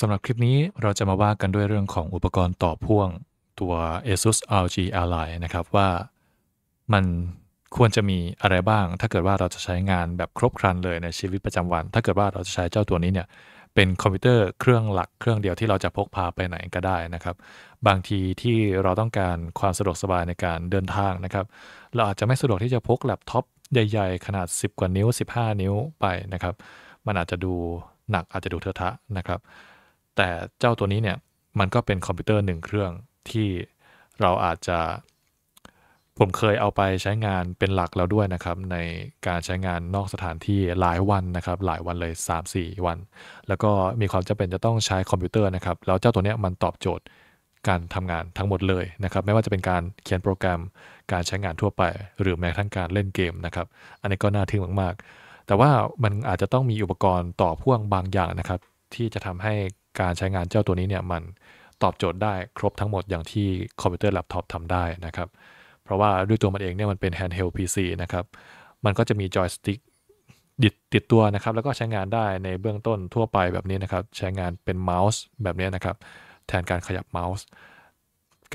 สำหรับคลิปนี้เราจะมาว่ากันด้วยเรื่องของอุปกรณ์ต่อพ่วงตัว ASUS ROG Ally นะครับว่า มันควรจะมีอะไรบ้าง ถ้าเกิดว่าเราจะใช้งานแบบครบครันเลยในชีวิตประจำวัน ถ้าเกิดว่าเราจะใช้เจ้าตัวนี้เนี่ยเป็นคอมพิวเตอร์เครื่องหลัก เครื่องเดียวที่เราจะพกพาไปไหนก็ได้นะครับ บางทีที่เราต้องการความสะดวกสบายในการเดินทางนะครับ เราอาจจะไม่สะดวกที่จะพกแล็ปท็อปใหญ่ ๆ ขนาด 10 กว่านิ้ว 15 นิ้วไปนะครับ มันอาจจะดูหนักอาจจะดูเทอะทะนะครับแต่เจ้าตัวนี้เนี่ยมันก็เป็นคอมพิวเตอร์หนึ่งเครื่องที่เราอาจจะ ผมเคยเอาไปใช้งานเป็นหลักแล้วด้วยนะครับ ในการใช้งานนอกสถานที่หลายวันนะครับหลายวันเลย3-4 วัน แล้วก็มีความจำเป็นจะต้องใช้คอมพิวเตอร์นะครับแล้วเจ้าตัวนี้มันตอบโจทย์การทำงานทั้งหมดเลยนะครับไม่ว่าจะเป็นการเขียนโปรแกรมการใช้งานทั่วไปหรือแม้กระทั่งการเล่นเกมนะครับอันนี้ก็น่าทึ่งมากๆแต่ว่ามันอาจจะต้องมีอุปกรณ์ต่อพ่วงบางอย่างนะครับ ที่จะทำให้การใช้งานเจ้าตัวนี้เนี่ยมันตอบโจทย์ได้ครบทั้งหมดอย่างที่คอมพิวเตอร์แล็ปท็อปทำได้นะครับเพราะว่าด้วยตัวมันเองเนี่ยมันเป็นแฮนด์เฮลพีซีนะครับมันก็จะมีจอยสติ๊กติดติดตัวนะครับแล้วก็ใช้งานได้ในเบื้องต้นทั่วไปแบบนี้นะครับใช้งานเป็นเมาส์แบบนี้นะครับแทนการขยับเมาส์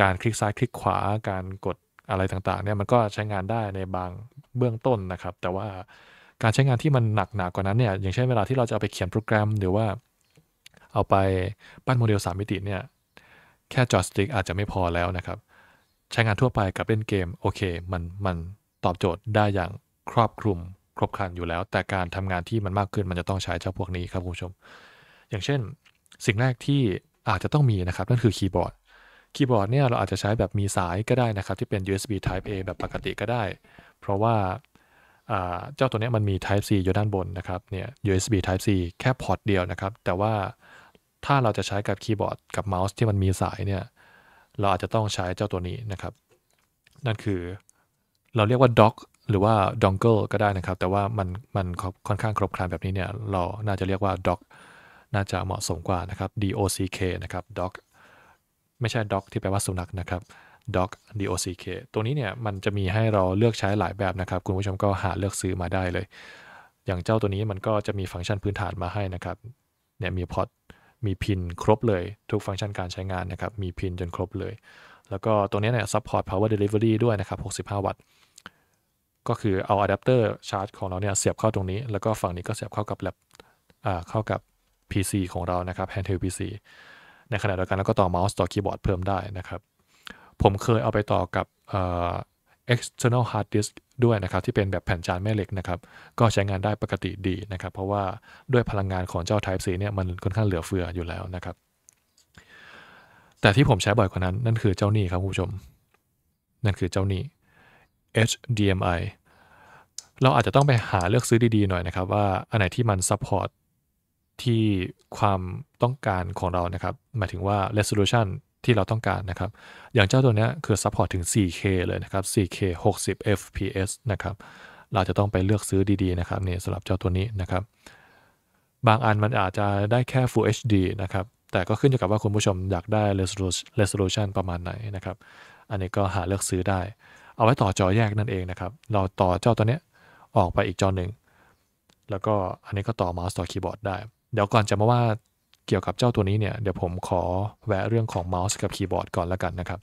การคลิกซ้ายคลิกขวาการกดอะไรต่างๆเนี่ยมันก็ใช้งานได้ในบางเบื้องต้นนะครับแต่ว่าการใช้งานที่มันหนักหนากว่านั้นเนี่ยอย่างเช่นเวลาที่เราจะเอาไปเขียนโปรแกรมหรือว่าเอาไปปั้นโมเดล 3 มิติเนี่ยแค่จอสติ๊กอาจจะไม่พอแล้วนะครับ ใช้งานทั่วไปกับเล่นเกม โอเค มันมันตอบโจทย์ได้อย่างครอบคลุมครบครันอยู่แล้ว แต่การทำงานที่มันมากขึ้นมันจะต้องใช้เจ้าพวกนี้ครับคุณผู้ชม อย่างเช่น สิ่งแรกที่อาจจะต้องมีนะครับ นั่นคือคีย์บอร์ดคีย์บอร์ดเนี่ยเราอาจจะใช้แบบมีสายก็ได้นะครับ ที่เป็น USB Type A แบบปกติก็ได้ เพราะว่าเจ้าตัวนี้มันมี Type C อยู่ด้านบนนะครับเนี่ย USB Type C แค่พอร์ตเดียวนะครับ แต่ว่าถ้าเราจะใช้กับคีย์บอร์ดกับเมาส์ที่มันมีสายเนี่ย เราอาจจะต้องใช้เจ้าตัวนี้นะครับ นั่นคือเราเรียกว่าด็อกหรือว่าดองเกิลก็ได้นะครับ แต่ว่ามันมันค่อนข้างครบครันแบบนี้เนี่ย เราน่าจะเรียกว่าด็อกน่าจะเหมาะสมกว่านะครับ dock นะครับ ด็อกไม่ใช่ด็อกที่แปลว่าสุนัขนะครับ d o c dock ตัวนี้เนี่ยมันจะมีให้เราเลือกใช้หลายแบบนะครับ คุณผู้ชมก็หาเลือกซื้อมาได้เลย อย่างเจ้าตัวนี้มันก็จะมีฟังก์ชันพื้นฐานมาให้นะครับเนี่ยมีพอร์ตมีพินครบเลยทุกฟังก์ชันการใช้งานนะครับ มีพินจนครบเลย แล้วก็ตัวนี้เนี่ยซัพพอร์ต power delivery ด้วยนะครับ 65 วัตต์ ก็คือเอาอะแดปเตอร์ชาร์จของเราเนี่ยเสียบเข้าตรงนี้ แล้วก็ฝั่งนี้ก็เสียบเข้ากับแล็บเข้ากับ PC ของเรา นะครับ handheld PC ในขณะเดียวกันแล้วก็ต่อเมาส์ต่อคีย์บอร์ดเพิ่มได้นะครับ ผมเคยเอาไปต่อกับ external hard disk ด้วยนะครับที่เป็นแบบแผ่นจานแม่เหล็กนะครับก็ใช้งานได้ปกติดีนะครับเพราะว่าด้วยพลังงานของเจ้า Type C เนี่ยมันค่อนข้างเหลือเฟืออยู่แล้วนะครับ แต่ที่ผมใช้บ่อยกว่านั้นนั่นคือเจ้านี่ครับคุณผู้ชม นั่นคือเจ้านี่ HDMI เราอาจจะต้องไปหาเลือกซื้อดีๆหน่อยนะครับว่าอันไหนที่มันซัพพอร์ตที่ความต้องการของเรานะครับหมายถึงว่า resolution ที่เราต้องการนะครับ อย่างเจ้าตัวนี้คือซัพพอร์ตถึง 4K เลยนะครับ 4K 60 FPS นะครับ เราจะต้องไปเลือกซื้อดี ๆ นะครับนี่สำหรับเจ้าตัวนี้นะครับ บางอันมันอาจจะได้แค่ Full HD นะครับ แต่ก็ขึ้นอยู่กับว่าคุณผู้ชมอยากได้ resolution ประมาณไหนนะครับ อันนี้ก็หาเลือกซื้อได้ เอาไว้ต่อจอแยกนั่นเองนะครับ เราต่อเจ้าตัวนี้ออกไปอีกจอหนึ่ง แล้วก็อันนี้ก็ต่อเมาส์ต่อคีย์บอร์ดได้ เดี๋ยวก่อนจะมาว่าเกี่ยวกับเจ้าตัวนี้เนี่ยเดี๋ยวผมขอแวะเรื่องของเมาส์กับคีย์บอร์ดก่อนละกันนะครับ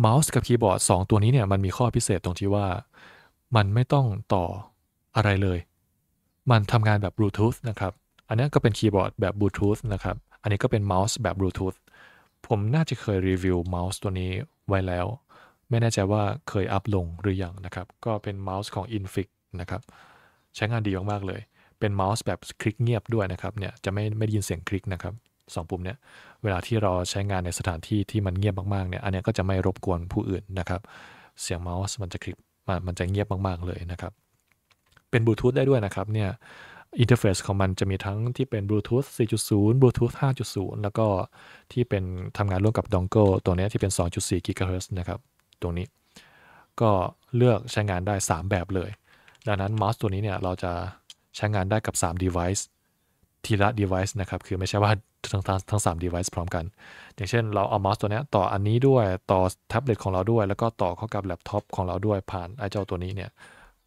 เมาส์กับคีย์บอร์ด2 ตัวนี้เนี่ยมันมีข้อพิเศษตรงที่ว่า มันไม่ต้องต่ออะไรเลย มันทำงานแบบบลูทูธนะครับอันนี้ก็เป็นคีย์บอร์ดแบบบลูทูธนะครับอันนี้ก็เป็นเมาส์แบบบลูทูธผมน่าจะเคยรีวิวเมาส์ตัวนี้ไว้แล้วไม่แน่ใจว่าเคยอัพลงหรืออยังนะครับก็เป็นเมาส์ของ Infix นะครับใช้งานดีมากๆเลยเป็นเมาส์แบบคลิกเงียบด้วยนะครับเนี่ยจะไม่ไม่ได้ยินเสียงคลิกนะครับสองปุ่มเนี่ยเวลาที่เราใช้งานในสถานที่ที่มันเงียบมากๆเนี่ยอันนี้ก็จะไม่รบกวนผู้อื่นนะครับ เสียงเมาส์มันจะคลิกมันจะเงียบมากๆเลยนะครับ เป็นบลูทูธได้ด้วยนะครับเนี่ยอินเทอร์เฟซของมันจะมีทั้งที่เป็น b ู u e t o o t h 4.0บลูทูธ o t h 5.0แล้วก็ที่เป็นทำงานร่วมกับองเกิลตัวนี้ที่เป็น 2.4 GHz นะครับ ตรงนี้ ก็เลือกใช้งานได้ 3 แบบเลย ดังนั้นเมาส์ตัวนี้เนี่ยเราจะใช้งานได้กับ 3 device ทีละ device นะครับคือไม่ใช่ว่าทั้งทั้งทั้งสาม device พร้อมกัน อย่างเช่นเราเอาเมาส์ตัวนี้ต่ออันนี้ด้วยต่อแท็บเล็ตของเราด้วย แล้วก็ต่อเข้ากับแล็ปท็อปของเราด้วยผ่านไอเจ้าตัวนี้เนี่ย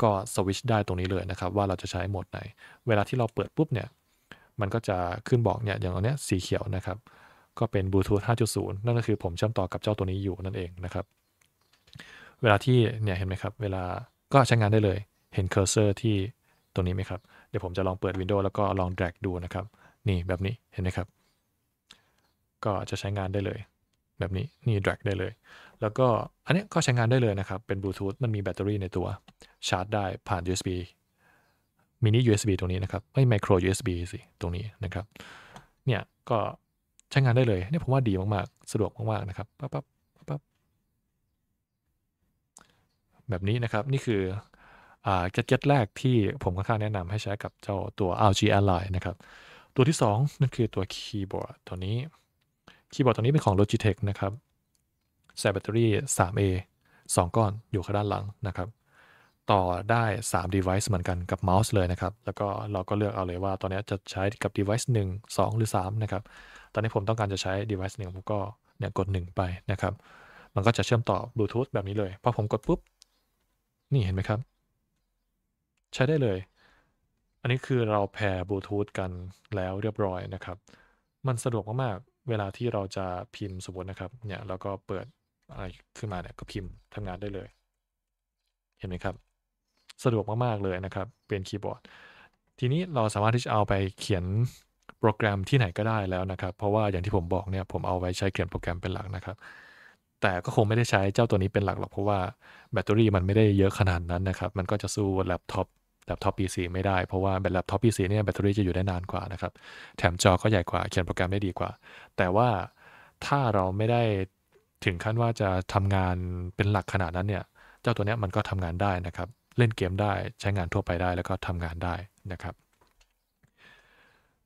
ก็สวิชได้ตรงนี้เลยนะครับ ว่าเราจะใช้โหมดไหน เวลาที่เราเปิดปุ๊บเนี่ย มันก็จะขึ้นบอกเนี่ยอย่างอันเนี้ยสีเขียวนะครับ ก็เป็นบลูทูธ5.0 นั่นก็คือผมเชื่อมต่อกับเจ้าตัวนี้อยู่นั่นเองนะครับ เวลาที่เนี่ยเห็นไหมครับ เวลาก็ใช้งานได้เลยเห็นเคอร์เซอร์ที่ตัวนี้ไหมครับเดี๋ยวผมจะลองเปิด Windows แล้วก็ลอง drag ดูนะครับนี่แบบนี้เห็นไหมครับ ก็จะใช้งานได้เลย แบบนี้นี่ drag ได้เลย แล้วก็อันนี้ก็ใช้งานได้เลยนะครับเป็นบลูทูธมันมีแบตเตอรี่ในตัวชาร์จได้ผ่าน USB มินิ USB ตรงนี้นะครับไม่ไมโคร USB สิตรงนี้นะครับ เนี่ยก็ใช้งานได้เลยเนี่ยผมว่าดีมากๆสะดวกมากๆนะครับปั๊บปั๊บปั๊บแบบนี้นะครับนี่คือเ่็ตเจ็ตแรกที่ผมค่อนข้างแนะนำให้ใช้กับเจ้าตัว l g Ally นะครับ ตัวที่ 2 นั่นคือตัวคีย์บอร์ดตัวนี้ คีย์บอร์ดตัวนี้เป็นของ Logitech นะครับ ใส่แบตเตอรี่ 3A 2 ก้อนอยู่ข้างด้านหลังนะครับ ต่อได้ 3 device เหมือนกันกับเมาส์เลยนะครับ แล้วก็เราก็เลือกเอาเลยว่าตอนนี้จะใช้กับ device 1 2 หรือ 3 นะครับ ตอนนี้ผมต้องการจะใช้ device 1 ผมก็เนี่ยกด 1 ไปนะครับ มันก็จะเชื่อมต่อบลูทูธแบบนี้เลย พอผมกดปุ๊บ นี่เห็นไหมครับใช้ได้เลย อันนี้คือเราแพร์บลูทูธกันแล้วเรียบร้อยนะครับ มันสะดวกมาก ๆเวลาที่เราจะพิมพ์สมมตินะครับ เนี่ยแล้วก็เปิดอะไรขึ้นมาเนี่ยก็พิมพ์ทำงานได้เลย เห็นไหมครับ สะดวกมากๆเลยนะครับ เป็นคีย์บอร์ด ทีนี้เราสามารถที่จะเอาไปเขียนโปรแกรมที่ไหนก็ได้แล้วนะครับ เพราะว่าอย่างที่ผมบอกเนี่ยผมเอาไว้ใช้เขียนโปรแกรมเป็นหลักนะครับ แต่ก็คงไม่ได้ใช้เจ้าตัวนี้เป็นหลักหรอกเพราะว่าแบตเตอรี่มันไม่ได้เยอะขนาดนั้นนะครับ มันก็จะสู้แล็ปท็อปแล็ปท็อป PC ไม่ได้เพราะว่าแบตแล็ปท็อป PC เนี่ยแบตเตอรี่จะอยู่ได้นานกว่านะครับแถมจอก็ใหญ่กว่า เขียนโปรแกรมได้ดีกว่า แต่ว่าถ้าเราไม่ได้ถึงขั้นว่าจะทำงานเป็นหลักขนาดนั้นเนี่ยเจ้าตัวเนี้ยมันก็ทำงานได้นะครับเล่นเกมได้ใช้งานทั่วไปได้แล้วก็ทำงานได้นะครับ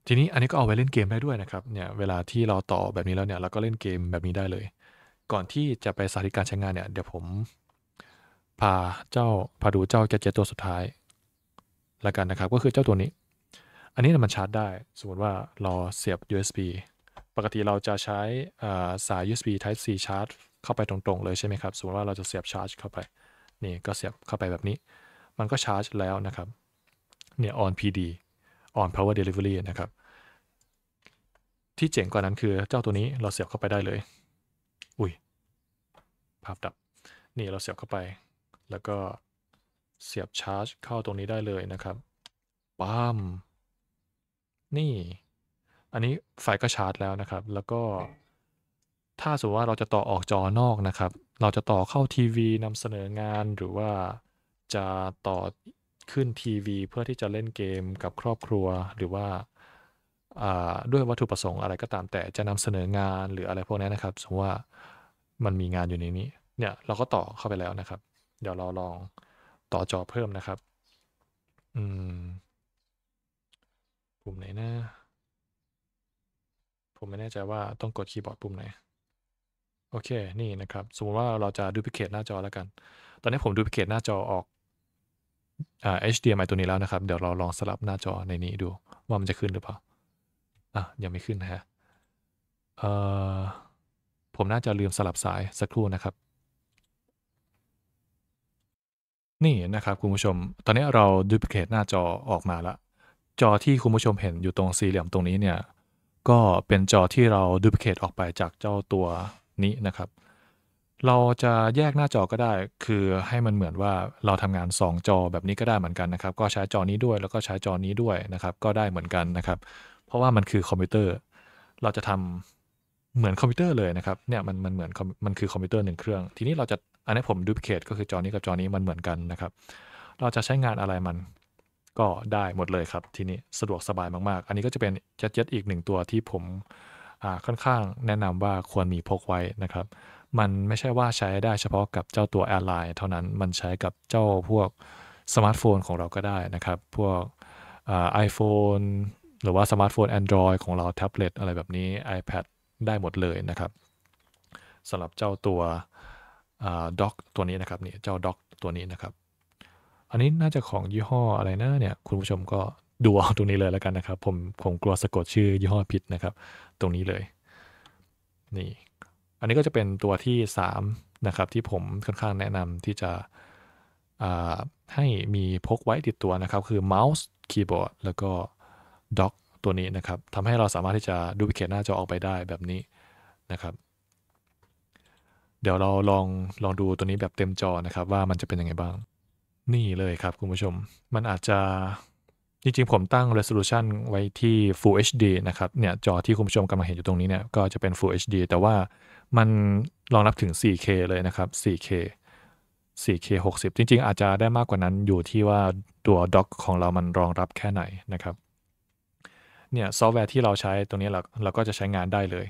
ทีนี้อันนี้ก็เอาไว้เล่นเกมได้ด้วยนะครับเนี่ยเวลาที่เราต่อแบบนี้แล้วเนี่ยเราก็เล่นเกมแบบนี้ได้เลย ก่อนที่จะไปสาธิตการใช้งานเนี่ยเดี๋ยวผมพาเจ้าพาดูเจ้าแกจตัวสุดท้ายละกันนะครับก็คือเจ้าตัวนี้ อันนี้มันชาร์จได้สมมติว่าเราเสียบ USB ปกติเราจะใช้สาย USB Type C ชาร์จเข้าไปตรงๆเลยใช่ไหมครับสมมติว่าเราจะเสียบชาร์จเข้าไปนี่ก็เสียบเข้าไปแบบนี้ มันก็ชาร์จแล้วนะครับเนี่ย on PD on power delivery นะครับ ที่เจ๋งกว่านั้นคือเจ้าตัวนี้เราเสียบเข้าไปได้เลยอุ้ยภาพดับนี่เราเสียบเข้าไป แล้วก็เสียบชาร์จเข้าตรงนี้ได้เลยนะครับ ปั๊ม นี่ อันนี้ไฟก็ชาร์จ แล้วนะครับ แล้วก็ ถ้าสมมติว่าเราจะต่อออกจอนอกนะครับ เราจะต่อเข้าทีวีนำเสนองานหรือว่าจะต่อขึ้นทีวีเพื่อที่จะเล่นเกมกับครอบครัวหรือว่าด้วยวัตถุประสงค์อะไรก็ตามแต่จะนำเสนองานหรืออะไรพวกนี้นะครับ สมมติว่ามันมีงานอยู่ในนี้ เนี่ยเราก็ต่อเข้าไปแล้วนะครับ เดี๋ยวเราลองต่อจอเพิ่มนะครับอืมปุ่มไหนนะ ผมไม่แน่ใจว่าต้องกดคีย์บอร์ดปุ่มไหน โอเค นี่นะครับสมมติว่าเราจะดูพิเคตหน้าจอแล้วกัน ตอนนี้ผมดูพิเคตหน้าจอออกอ่า HDMI ตัวนี้แล้วนะครับ เดี๋ยวเราลองสลับหน้าจอในนี้ดูว่ามันจะขึ้นหรือเปล่า อ่ะ ยังไม่ขึ้นนะฮะเอ่อผมน่าจะลืมสลับสายสักครู่นะครับนี่นะครับคุณผู้ชมตอนนี้เราดูพิเคตหน้าจอออกมาละจอที่คุณผู้ชมเห็นอยู่ตรงสี่เหลี่ยมตรงนี้เนี่ยก็เป็นจอที่เราดูพิเคตออกไปจากเจ้าตัวนี้นะครับ เราจะแยกหน้าจอก็ได้คือให้มันเหมือนว่าเราทำงาน 2 จอแบบนี้ก็ได้เหมือนกันนะครับ ก็ใช้จอนี้ด้วยแล้วก็ใช้จอนี้ด้วยนะครับ ก็ได้เหมือนกันนะครับ เพราะว่ามันคือคอมพิวเตอร์ เราจะทำเหมือนคอมพิวเตอร์เลยนะครับเนี่ยมันมันเหมือนมันคือคอมพิวเตอร์หนึ่งเครื่องทีนี้เราจะอันนี้ผมดูพิเคทก็คือจอนี้กับจอนี้มันเหมือนกันนะครับ เราจะใช้งานอะไรมันก็ได้หมดเลยครับทีนี้สะดวกสบายมากๆ อันนี้ก็จะเป็นเจ็ดอีกหนึ่งตัวที่ผมค่อนข้างแนะนำว่าควรมีพกไว้นะครับ มันไม่ใช่ว่าใช้ได้เฉพาะกับเจ้าตัวแอร์ไลน์เท่านั้น มันใช้กับเจ้าพวกสมาร์ทโฟนของเราก็ได้นะครับ พวกไอโฟนหรือว่าสมาร์ทโฟน Android ของเราแท็บเล็ตอะไรแบบนี้ iPad ได้หมดเลยนะครับสำหรับเจ้าตัวด็อกตัวนี้นะครับนี่เจ้าด็อกตัวนี้นะครับ อันนี้น่าจะของยี่ห้ออะไรนะเนี่ยคุณผู้ชมก็ดูเอาตรงนี้เลยแล้วกันนะครับ ผมผมกลัวสะกดชื่อยี่ห้อผิดนะครับตรงนี้เลย นี่ อันนี้ก็จะเป็นตัวที่ 3 นะครับ ที่ผมค่อนข้างแนะนำที่จะให้มีพกไว้ติดตัวนะครับ คือเมาส์คีย์บอร์ดแล้วก็ด็อกตัวนี้นะครับทำให้เราสามารถที่จะดูพิเคตหน้าจอออกไปได้แบบนี้นะครับเดี๋ยวเราลองลองดูตัวนี้แบบเต็มจอนะครับ ว่ามันจะเป็นยังไงบ้างนี่เลยครับคุณผู้ชม มันอาจจะ จริงๆผมตั้ง resolution ไว้ที่ Full HD นะครับเนี่ยจอที่คุณผู้ชมกำลังเห็นอยู่ตรงนี้เนี่ยก็จะเป็น Full HD แต่ว่ามันรองรับถึง 4K เลยนะครับ 4K 4K 60 จริงๆอาจจะได้มากกว่านั้นอยู่ที่ว่าตัวด็อกของเรามันรองรับแค่ไหนนะครับเนี่ยซอฟต์แวร์ที่เราใช้ตรงนี้เราเราก็จะใช้งานได้เลย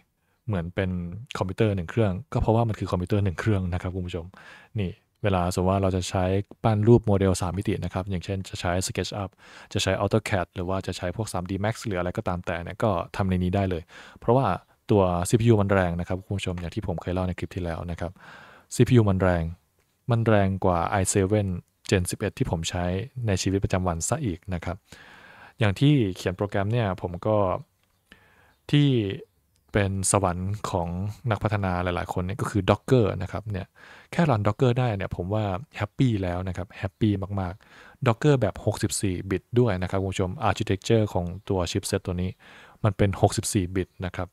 เหมือนเป็นคอมพิวเตอร์หนึ่งเครื่อง ก็เพราะว่ามันคือคอมพิวเตอร์หนึ่งเครื่องนะครับ คุณผู้ชมนี่ เวลาสมมติว่าเราจะใช้ ปั้นรูปโมเดล 3 มิตินะครับ อย่างเช่นจะใช้ SketchUp จะใช้ AutoCAD หรือว่าจะใช้พวก 3D Max หรืออะไรก็ตามแต่เนี่ยก็ทำในนี้ได้เลย เพราะว่าตัว CPU มันแรงนะครับ คุณผู้ชมอย่างที่ผมเคยเล่าในคลิปที่แล้วนะครับ CPU มันแรงมันแรงกว่า i7 Gen 11ที่ผมใช้ในชีวิตประจำวันซะอีกนะครับอย่างที่เขียนโปรแกรมเนี่ยผมก็ที่เป็นสวรรค์ของนักพัฒนาหลายๆคนนี่ก็คือ Docker นะครับเนี่ยแค่รัน Docker ได้เนี่ยผมว่าแฮปปี้แล้วนะครับแฮปปี้มากๆ Docker แบบ 64บิตด้วยนะครับ คุณผู้ชม Architecture ของตัวชิปเซตตัวนี้ มันเป็น 64บิตนะครับ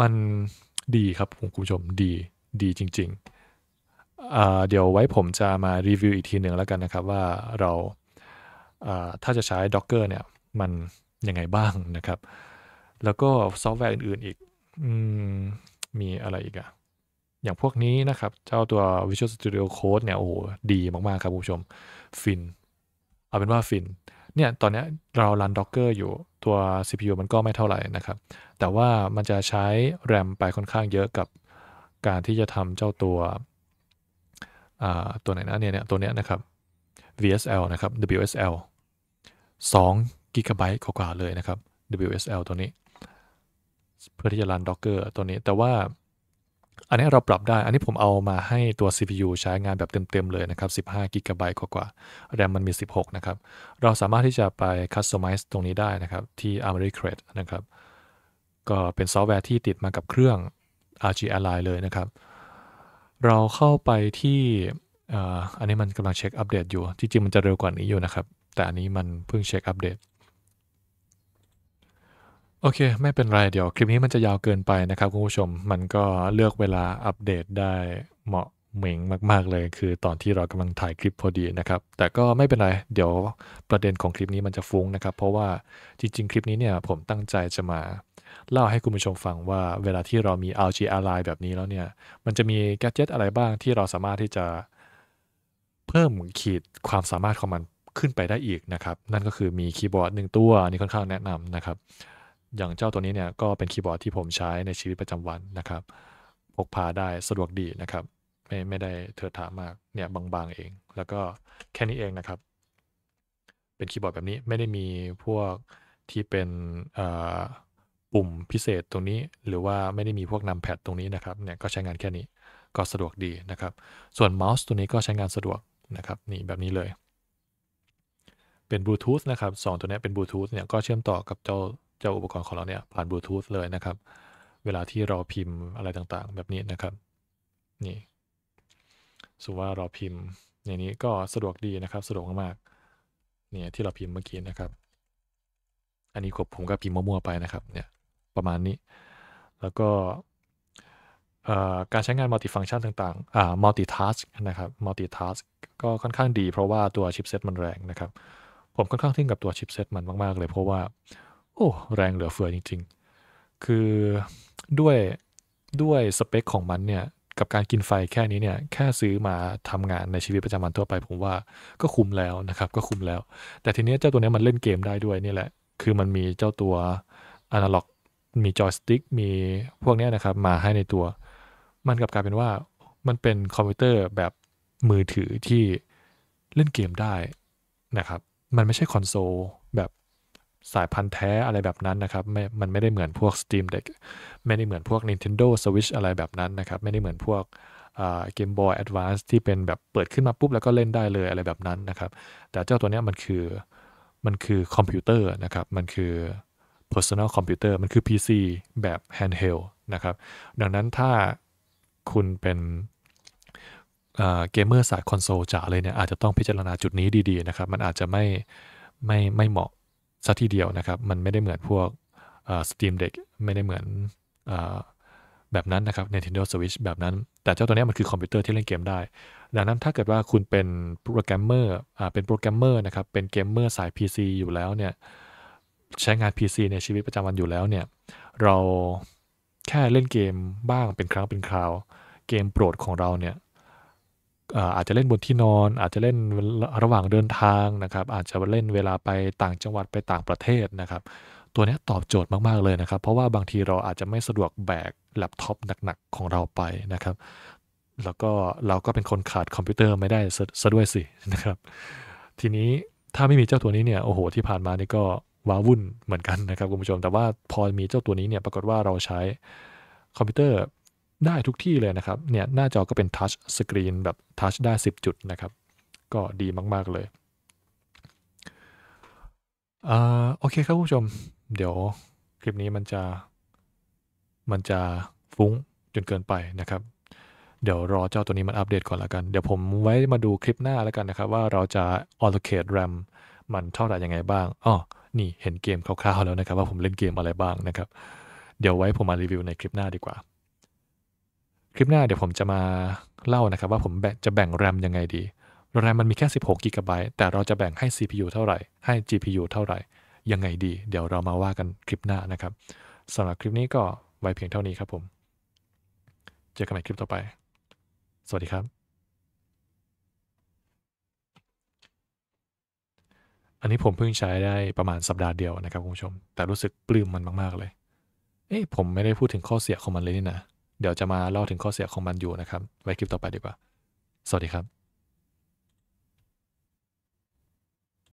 มันดีครับ คุณผู้ชม ดี ดีจริงๆ เดี๋ยวไว้ผมจะมารีวิวอีกทีหนึ่งแล้วกันนะครับว่าเราถ้าจะใช้ Docker เนี่ยมันยังไงบ้างนะครับแล้วก็ซอฟต์แวร์อื่นๆ อีกอมมีอะไรอีกอะอย่างพวกนี้นะครับ เจ้าตัว Visual Studio Code เนี่ย โอ้โห ดีมากๆ ครับคุณผู้ชมฟินเอาเป็นว่าฟินเนี่ย ตอนนี้เรารัน Docker อยู่ ตัว CPU มันก็ไม่เท่าไหร่นะครับ แต่ว่ามันจะใช้แรมไปค่อนข้างเยอะกับการที่จะทำเจ้าตัวตัวไหนนะเนี่ย ตัวเนี้ยนะครับ VSL นะครับ WSL 2 g b กว่าๆ เลยนะครับ WSL ตัวนี้เพื่อที่จะรัน Docker ตัวนี้ แต่ว่าอันนี้เราปรับได้ อันนี้ผมเอามาให้ตัว CPU ใช้งานแบบเต็มๆเลยนะครับ 15 g b กว่าๆ RAM มันมี 16 นะครับ เราสามารถที่จะไป customize ตรงนี้ได้นะครับ ที่ Armory Crate นะครับ ก็เป็นซอฟต์แวร์ที่ติดมากับเครื่อง RG Ally เลยนะครับ เราเข้าไปที่อันนี้มันกำลังเช็คอัปเดตอยู่ จริงๆ มันจะเร็วกว่านี้อยู่นะครับแต่อันนี้มันเพิ่งเช็คอัปเดตโอเค ไม่เป็นไร เดี๋ยวคลิปนี้มันจะยาวเกินไปนะครับ คุณผู้ชม มันก็เลือกเวลาอัปเดตได้เหมาะเหม่งมากๆเลย คือตอนที่เรากำลังถ่ายคลิปพอดีนะครับ แต่ก็ไม่เป็นไร เดี๋ยวประเด็นของคลิปนี้มันจะฟุ้งนะครับ เพราะว่าจริงๆ คลิปนี้เนี่ยผมตั้งใจจะมาเล่าให้คุณผู้ชมฟังว่าเวลาที่เรามี LG Ally แบบนี้แล้วเนี่ย มันจะมีแกจิตอะไรบ้างที่เราสามารถที่จะ เพิ่มขีดความสามารถของมันขึ้นไปได้อีกนะครับ นั่นก็คือมีคีย์บอร์ดหนึ่งตัวนี่ค่อนข้างแนะนำนะครับอย่างเจ้าตัวนี้เนี่ยก็เป็นคีย์บอร์ดที่ผมใช้ในชีวิตประจำวันนะครับพกพาได้สะดวกดีนะครับ ไม่ไม่ได้เถิดถามากเนี่ยบางๆเอง แล้วก็แค่นี้เองนะครับ เป็นคีย์บอร์ดแบบนี้ไม่ได้มีพวกที่เป็นปุ่มพิเศษตรงนี้ หรือว่าไม่ได้มีพวกนัมแพดตรงนี้นะครับเนี่ยก็ใช้งานแค่นี้ก็สะดวกดีนะครับ ส่วนเมาส์ตัวนี้ก็ใช้งานสะดวกนะครับนี่แบบนี้เลย เป็นบลูทูธนะครับสองตัวนี้เป็นบลูทูธเนี่ยก็เชื่อมต่อกับเจ้าจ้าอุปกรณ์ของเราเนี่ยผ่านบลูทูธเลยนะครับ เวลาที่เราพิมพ์อะไรต่างๆ แบบนี้นะครับ นี่สมว่าเราพิมพ์อย่างนี้ก็สะดวกดีนะครับ สะดวกมากๆเนี่ยที่เราพิมพ์เมื่อกี้นะครับ อันนี้ผมก็พิมพ์มั่วๆไปนะครับ เนี่ยประมาณนี้ แล้วก็การใช้งานมัลติฟังก์ชันต่างๆ อ่า มัลติทัสนะครับ มัลติทัสก็ค่อนข้างดี เพราะว่าตัวชิปเซตมันแรงนะครับ ผมค่อนข้างทึ่งกับตัวชิปเซตมันมาก ๆ เลย เพราะว่าโอ้แรงเหลือเฟือจริงๆคือด้วยด้วยสเปคของมันเนี่ยกับการกินไฟแค่นี้เนี่ยแค่ซื้อมาทำงานในชีวิตประจำวันทั่วไปผมว่าก็คุ้มแล้วนะครับก็คุ้มแล้ว แต่ทีนี้เจ้าตัวนี้มันเล่นเกมได้ด้วยนี่แหละคือมันมีเจ้าตัวอนาล็อกมีจอยสติ๊กมีพวกนี้นะครับมาให้ในตัว มันกลับกลายเป็นว่า มันเป็นคอมพิวเตอร์แบบมือถือที่เล่นเกมได้นะครับมันไม่ใช่คอนโซลสายพันธุ์แท้อะไรแบบนั้นนะครับไม่มันไม่ได้เหมือนพวก Steam Deck ไม่ได้เหมือนพวก Nintendo Switch อะไรแบบนั้นนะครับ ไม่ได้เหมือนพวกเกมบอยแอดวานซ์ที่เป็นแบบเปิดขึ้นมาปุ๊บแล้วก็เล่นได้เลยอะไรแบบนั้นนะครับ แต่เจ้าตัวนี้มันคือ มันคือคอมพิวเตอร์นะครับ มันคือ personal computer มันคือ PC แบบ handheld นะครับ ดังนั้นถ้าคุณเป็นเกมเมอร์สายคอนโซลจ๋าเลยเนี่ยอาจจะต้องพิจารณาจุดนี้ดีๆนะครับ มันอาจจะไม่ไม่ไม่เหมาะซะทีเดียวนะครับ มันไม่ได้เหมือนพวกสตรีมเด็กไม่ได้เหมือนแบบนั้นนะครับ Nintendo Switch แบบนั้น แต่เจ้าตัวนี้มันคือคอมพิวเตอร์ที่เล่นเกมได้ ดังนั้นถ้าเกิดว่าคุณเป็นโปรแกรมเมอร์เป็นโปรแกรมเมอร์นะครับ เป็นเกมเมอร์สาย PC อยู่แล้วเนี่ย ใช้งาน PC ในชีวิตประจำวันอยู่แล้วเนี่ย เราแค่เล่นเกมบ้างเป็นครั้งเป็นคราว เกมโปรดของเราเนี่ยอาจจะเล่นบนที่นอน อาจจะเล่นระหว่างเดินทางนะครับอาจจะเล่นเวลาไปต่างจังหวัดไปต่างประเทศนะครับ ตัวนี้ตอบโจทย์มากๆเลยนะครับ เพราะว่าบางทีเราอาจจะไม่สะดวกแบกแล็ปท็อปหนักๆของเราไปนะครับแล้วก็เราก็เป็นคนขาดคอมพิวเตอร์ไม่ได้ซะด้วยสินะครับทีนี้ถ้าไม่มีเจ้าตัวนี้เนี่ยโอ้โหที่ผ่านมานี่ก็ว้าวุ่นเหมือนกันนะครับคุณผู้ชมแต่ว่าพอมีเจ้าตัวนี้เนี่ยปรากฏว่าเราใช้คอมพิวเตอร์ได้ทุกที่เลยนะครับ เนี่ยหน้าจอก็เป็นทัชสกรีนแบบทัชได้ 10 จุดนะครับ ก็ดีมาก ๆ เลยอ่าโอเคครับผู้ชม เดี๋ยวคลิปนี้มันจะมันจะฟุ้งจนเกินไปนะครับ เดี๋ยวรอเจ้าตัวนี้มันอัปเดตก่อนละกัน เดี๋ยวผมไว้มาดูคลิปหน้าแล้วกันนะครับ ว่าเราจะ allocate RAM มันเท่าไหร่ยังไงบ้าง อ๋อ นี่เห็นเกมคร่าวๆแล้วนะครับ ว่าผมเล่นเกมอะไรบ้างนะครับ เดี๋ยวไว้ผมมารีวิวในคลิปหน้าดีกว่าคลิปหน้าเดี๋ยวผมจะมาเล่านะครับ ว่าผมจะแบ่งแรมยังไงดีแรมมันมีแค่ 16กิกะไบต์แต่เราจะแบ่งให้ CPU เท่าไหร่ ให้ GPU เท่าไหร่ ยังไงดี เดี๋ยวเรามาว่ากันคลิปหน้านะครับสำหรับคลิปนี้ก็ไว้เพียงเท่านี้ครับผม เจอกันใหม่คลิปต่อไป สวัสดีครับ อันนี้ผมเพิ่งใช้ได้ประมาณสัปดาห์เดียวนะครับคุณผู้ชม แต่รู้สึกปลื้มมันมาก ๆเลย เอ้ผมไม่ได้พูดถึงข้อเสียของมันเลยนี่นะเดี๋ยวจะมาเล่าถึงข้อเสียของมันอยู่นะครับ ไว้คลิปต่อไปดีกว่า สวัสดีครับ